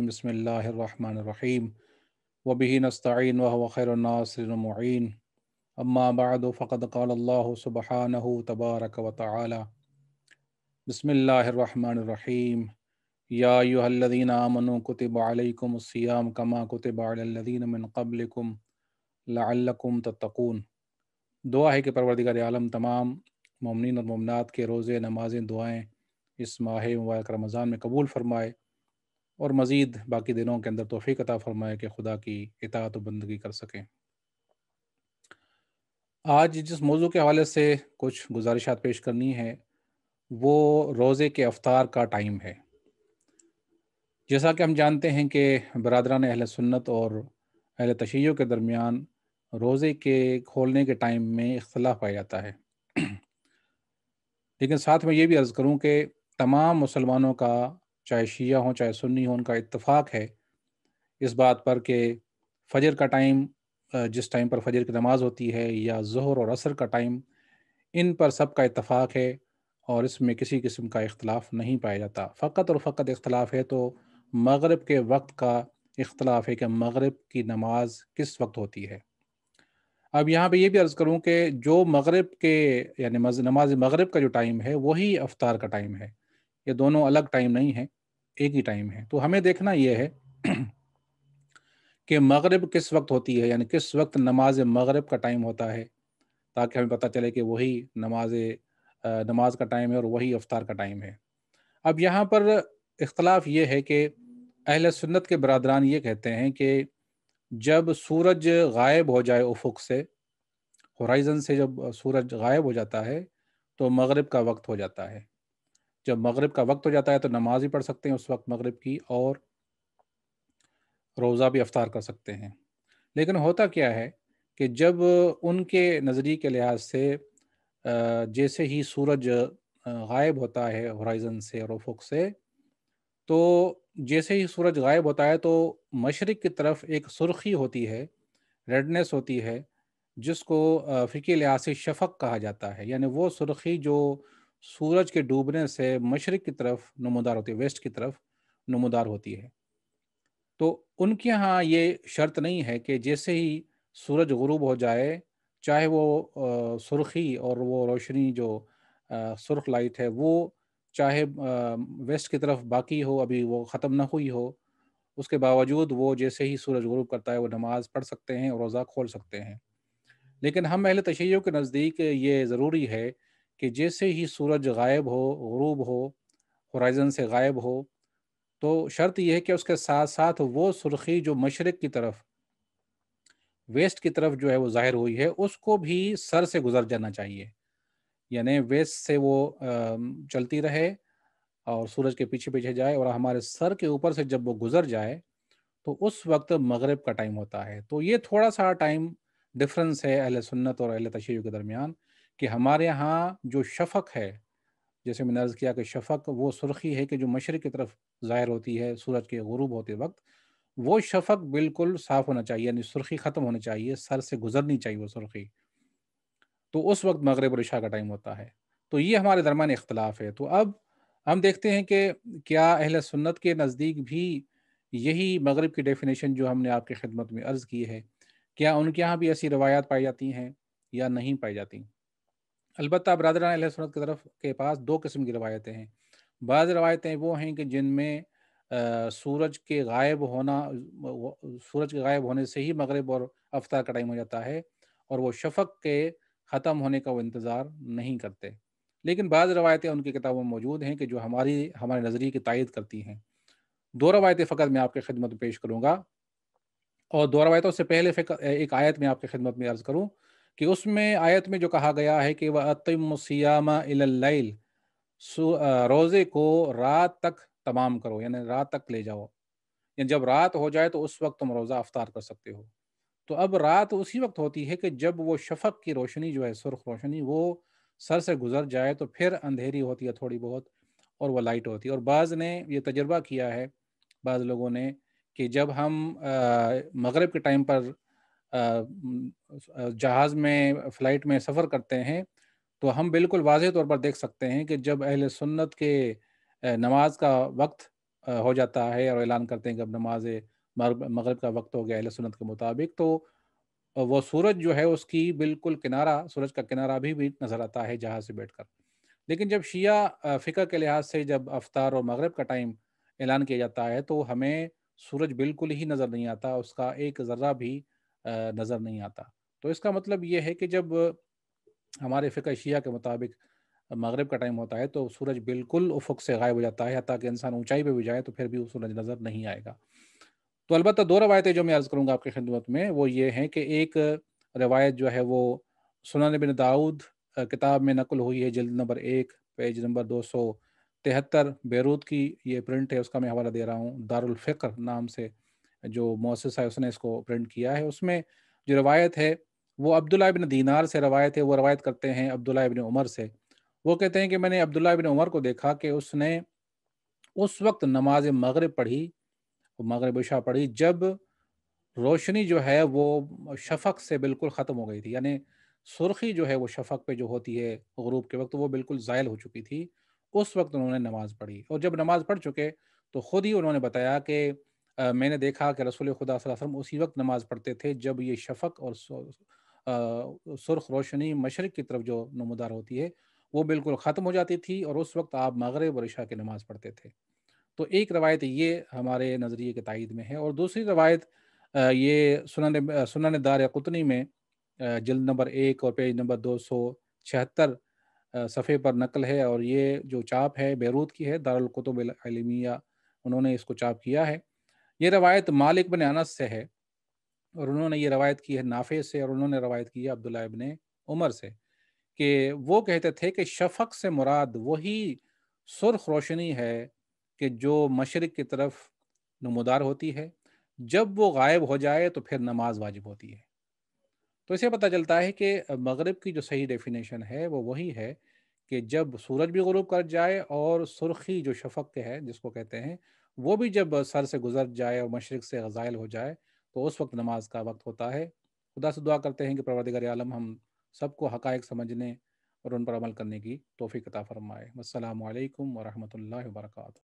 बसमीम वबी नस्तिन वह खैरनासरमैन अम्मा बाद फ़क़द कल्लासबान तबारक व ताली बसमीम यादीन आमनु कुतबालकुमसयाम कमा कुतबालदीन मिनकबलकुम लाकुम तत्तकून दुआ है कि परवरदिगार आलम तमाम ममिन और ममनात के रोज़े नमाज़ें दुआएँ इस माह मुबारक रमज़ान में कबूल फ़रमाए और मज़ीद बाकी दिनों के अंदर तोफ़ी अता फरमाए कि खुदा की इतात बंदगी कर सकें आज जिस मौजू के हवाले से कुछ गुजारिश पेश करनी है वो रोज़े के अवतार का टाइम है जैसा कि हम जानते हैं कि बरदरान अहल सुन्नत और अहल तशैयों के दरमियान रोज़े के खोलने के टाइम में इख्तलाफ पाया जाता है लेकिन साथ में ये भी अर्ज़ करूँ कि तमाम मुसलमानों का चाहे शिया हों चाहे सुन्नी हों उनका इतफाक़ है इस बात पर कि फजर का टाइम जिस टाइम पर फजर की नमाज़ होती है या जहर और असर का टाइम इन पर सब का है और इसमें किसी किस्म का इख्तलाफ नहीं पाया जाता फ़कत और फ़कत इख्तलाफ है तो मगरब के वक्त का इख्तलाफ है कि मगरब की नमाज किस वक्त होती है अब यहाँ पे ये भी अर्ज़ करूँ कि जो मगरब के यानी नमाज मगरब का जो टाइम है वही अवतार का टाइम है ये दोनों अलग टाइम नहीं है एक ही टाइम है तो हमें देखना यह है कि मगरब किस वक्त होती है यानी किस वक्त नमाज मगरब का टाइम होता है ताकि हमें पता चले कि वही नमाज नमाज का टाइम है और वही अफ्तार का टाइम है अब यहाँ पर इख्तलाफ ये है कि अहल सुन्नत के बरदरान ये कहते हैं कि जब सूरज गायब हो जाए उफुक से होराइजन से जब सूरज गायब हो जाता है तो मगरब का वक्त हो जाता है जब मगरब का वक्त हो जाता है तो नमाज ही पढ़ सकते हैं उस वक्त मगरब की और रोज़ा भी अफ्तार कर सकते हैं लेकिन होता क्या है कि जब उनके नज़रिए के लिहाज से जैसे ही सूरज गायब होता है हराइजन से और उफुक से तो जैसे ही सूरज गायब होता है तो मशरक़ की तरफ एक सुर्खी होती है रेडनेस होती है जिसको फ़िकी लिहाज से शफक कहा जाता है यानी वो सुर्खी जो सूरज के डूबने से मशरक की तरफ नमदार होती है वेस्ट की तरफ नमदार होती है तो उनके यहाँ ये शर्त नहीं है कि जैसे ही सूरज गरूब हो जाए चाहे वो सुर्खी और वो रोशनी जो सुर्ख लाइट है वो चाहे वेस्ट की तरफ बाकी हो अभी वो ख़त्म ना हुई हो उसके बावजूद वो जैसे ही सूरज गरूब करता है वो नमाज़ पढ़ सकते हैं और रोज़ा खोल सकते हैं लेकिन हम अहले तशैयों के नज़दीक ये ज़रूरी है कि जैसे ही सूरज गायब हो गरूब हो होराइजन से गायब हो तो शर्त यह है कि उसके साथ साथ वो सुर्खी जो मशरक़ की तरफ वेस्ट की तरफ जो है वो ज़ाहिर हुई है उसको भी सर से गुजर जाना चाहिए यानी वेस्ट से वो चलती रहे और सूरज के पीछे पीछे जाए और हमारे सर के ऊपर से जब वो गुजर जाए तो उस वक्त मगरब का टाइम होता है तो ये थोड़ा सा टाइम डिफरेंस है अहल सुन्नत और अहल तशीर के दरमियान कि हमारे यहाँ जो शफक है जैसे मैंने अर्ज़ किया कि शफक वो सुर्खी है कि जो मशरक़ की तरफ ज़ाहिर होती है सूरज के गरूब होते वक्त वो शफक बिल्कुल साफ़ होना चाहिए यानी सुर्खी ख़त्म होनी चाहिए सर से गुजरनी चाहिए वो सुर्खी तो उस वक्त मगरब और का टाइम होता है तो ये हमारे दरमियान इख्तलाफ है तो अब हम देखते हैं कि क्या अहल सुन्नत के नज़दीक भी यही मगरब की डेफिनेशन जो हमने आपकी खिदमत में अर्ज़ की है क्या उनके यहाँ भी ऐसी रवायात पाई जाती हैं या नहीं पाई जाती अलबत् बरदरान सनत की तरफ के पास दो किस्म की रवायतें हैं बाज़ रवायतें वो हैं कि जिनमें सूरज के गायब होना सूरज के गायब होने से ही मगरब और अफ्तार का टाइम हो जाता है और वो शफक के ख़त्म होने का वो इंतज़ार नहीं करते लेकिन बाज़ रवायतें उनकी किताबों में मौजूद हैं कि जो हमारी हमारे नज़रिए की तायद करती हैं दो रवायतें फ़कत मैं आपके खिदमत पेश करूँगा और दो रवायतों से पहले एक आयत में आपके खिदमत में अर्ज़ करूँ कि उसमें आयत में जो कहा गया है कि वह अतमसियामा इल रोज़े को रात तक तमाम करो यानी रात तक ले जाओ यानी जब रात हो जाए तो उस वक्त तुम रोज़ा अफ्तार कर सकते हो तो अब रात उसी वक्त होती है कि जब वो शफक की रोशनी जो है सुर्ख रोशनी वो सर से गुजर जाए तो फिर अंधेरी होती है थोड़ी बहुत और वह लाइट होती है और बाज़ ने ये तजर्बा किया है बाज़ लोगों ने कि जब हम मगरब के टाइम पर जहाज़ में फ़्लाइट में सफ़र करते हैं तो हम बिल्कुल वाजह तौर पर देख सकते हैं कि जब अहल सुन्नत के नमाज का वक्त हो जाता है और ऐलान करते हैं कि अब नमाज मगरब का वक्त हो गया अहल सुन्नत के मुताबिक तो वो सूरज जो है उसकी बिल्कुल किनारा सूरज का किनारा भी भी नज़र आता है जहाज़ से बैठकर लेकिन जब शिया फ़िका के लिहाज से जब अफ्तार और मगरब का टाइम ऐलान किया जाता है तो हमें सूरज बिल्कुल ही नज़र नहीं आता उसका एक ज़र्रा भी नज़र नहीं आता तो इसका मतलब ये है कि जब हमारे फ़िका शिया के मुताबिक मगरब का टाइम होता है तो सूरज बिल्कुल उफुक से गायब हो जाता है ताकि इंसान ऊंचाई पे भी जाए तो फिर भी सूरज नज़र नहीं आएगा तो अलबत्त दो रवायतें जो मैं अर्ज़ करूँगा आपकी खिदमत में वो ये हैं कि एक रवायत जो है वो सुनान बिन दाऊद किताब में नकल हुई है जल्द नंबर एक पेज नंबर दो सौ तिहत्तर बैरूत की ये प्रिंट है उसका मैं हवाला दे रहा हूँ दारुलफ़िक्र नाम से जो मोसिस है उसने इसको प्रिंट किया है उसमें जो रवायत है वो अब्दुल्ला बिन दीनार से रवायत है वो रवायत करते हैं अब्दुल्ला अबिन उमर से वो कहते हैं कि मैंने अब्दुल्ला बिन उमर को देखा कि उसने उस वक्त नमाज मगरब पढ़ी मगरब शाह पढ़ी जब रोशनी जो है वो शफक से बिल्कुल ख़त्म हो गई थी यानी सुर्खी जो है वो शफक पे जो होती है गरूब के वक्त वो बिल्कुल ज़ायल हो चुकी थी उस वक्त उन्होंने नमाज़ पढ़ी और जब नमाज़ पढ़ चुके तो ख़ुद ही उन्होंने बताया कि मैंने देखा कि रसूल खुदा वसम उसी वक्त नमाज़ पढ़ते थे जब ये शफक और सुर्ख रोशनी मशरक़ की तरफ जो नमदार होती है वो बिल्कुल ख़त्म हो जाती थी और उस वक्त आप मगरब और इशा की नमाज़ पढ़ते थे तो एक रवायत ये हमारे नज़रिए के तइद में है और दूसरी रवायत ये सुनन सुनन दार कुतनी में जल्द नंबर एक और पेज नंबर दो सौ छिहत्तर सफ़े पर नकल है और ये जो चाप है बैरूत की है दारुल उन्होंने इसको चाप किया है ये रवायत मालिक बन अनस से है और उन्होंने ये रवायत की है नाफे से और उन्होंने रवायत की है अब्दुल्ला इबन उमर से कि वो कहते थे कि शफक से मुराद वही सुर्ख रोशनी है कि जो मशरक़ की तरफ नमदार होती है जब वो गायब हो जाए तो फिर नमाज वाजिब होती है तो इसे पता चलता है कि मगरब की जो सही डेफिनेशन है वो वही है कि जब सूरज भी गुरूब कर जाए और सुर्खी जो शफक है जिसको कहते हैं वो भी जब सर से गुजर जाए और मशरक़ से गज़ायल हो जाए तो उस वक्त नमाज का वक्त होता है खुदा से दुआ करते हैं कि परवरदिगार आलम हम सबको हकायक समझने और उन पर अमल करने की तोफ़ी कता फ़रमाए असल वरहमल वर्का